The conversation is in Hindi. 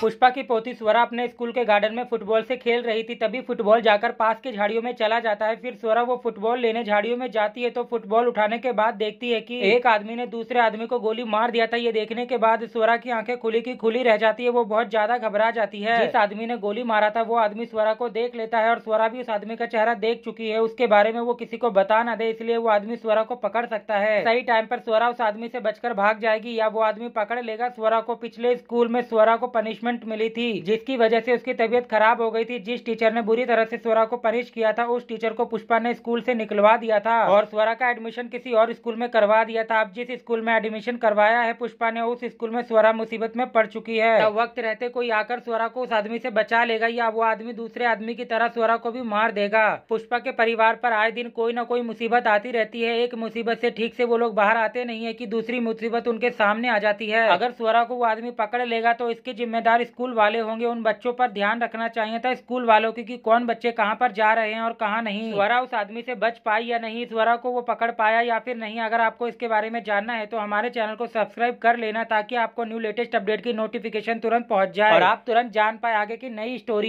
पुष्पा की पोती स्वरा अपने स्कूल के गार्डन में फुटबॉल से खेल रही थी तभी फुटबॉल जाकर पास के झाड़ियों में चला जाता है फिर स्वरा वो फुटबॉल लेने झाड़ियों में जाती है तो फुटबॉल उठाने के बाद देखती है कि एक आदमी ने दूसरे आदमी को गोली मार दिया था ये देखने के बाद स्वरा की आंखें खुली की खुली रह जाती है वो बहुत ज्यादा घबरा जाती है जिस आदमी ने गोली मारा था वो आदमी स्वरा को देख लेता है और स्वरा भी उस आदमी का चेहरा देख चुकी है उसके बारे में वो किसी को बता ना दे इसलिए वो आदमी स्वरा को पकड़ सकता है सही टाइम पर स्वरा उस आदमी से बचकर भाग जाएगी या वो आदमी पकड़ लेगा स्वरा को पिछले स्कूल में स्वरा को पनिशमेंट पनिशमेंट मिली थी जिसकी वजह से उसकी तबीयत खराब हो गई थी जिस टीचर ने बुरी तरह से स्वरा को पनिश किया था उस टीचर को पुष्पा ने स्कूल से निकलवा दिया था और स्वरा का एडमिशन किसी और स्कूल में करवा दिया था अब जिस स्कूल में एडमिशन करवाया है पुष्पा ने उस स्कूल में स्वरा मुसीबत में पड़ चुकी है वक्त रहते कोई आकर स्वरा को उस आदमी ऐसी बचा लेगा या वो आदमी दूसरे आदमी की तरह स्वरा को भी मार देगा पुष्पा के परिवार पर आए दिन कोई ना कोई मुसीबत आती रहती है एक मुसीबत से ठीक से वो लोग बाहर आते नहीं है कि दूसरी मुसीबत उनके सामने आ जाती है अगर स्वरा को वो आदमी पकड़ लेगा तो इसकी जिम्मेदार बार स्कूल वाले होंगे उन बच्चों पर ध्यान रखना चाहिए था स्कूल वालों की कि कौन बच्चे कहाँ पर जा रहे हैं और कहाँ नहीं स्वरा उस आदमी से बच पाई या नहीं स्वरा को वो पकड़ पाया या फिर नहीं अगर आपको इसके बारे में जानना है तो हमारे चैनल को सब्सक्राइब कर लेना ताकि आपको न्यू लेटेस्ट अपडेट की नोटिफिकेशन तुरंत पहुंच जाए और आप तुरंत जान पाए आगे की नई स्टोरी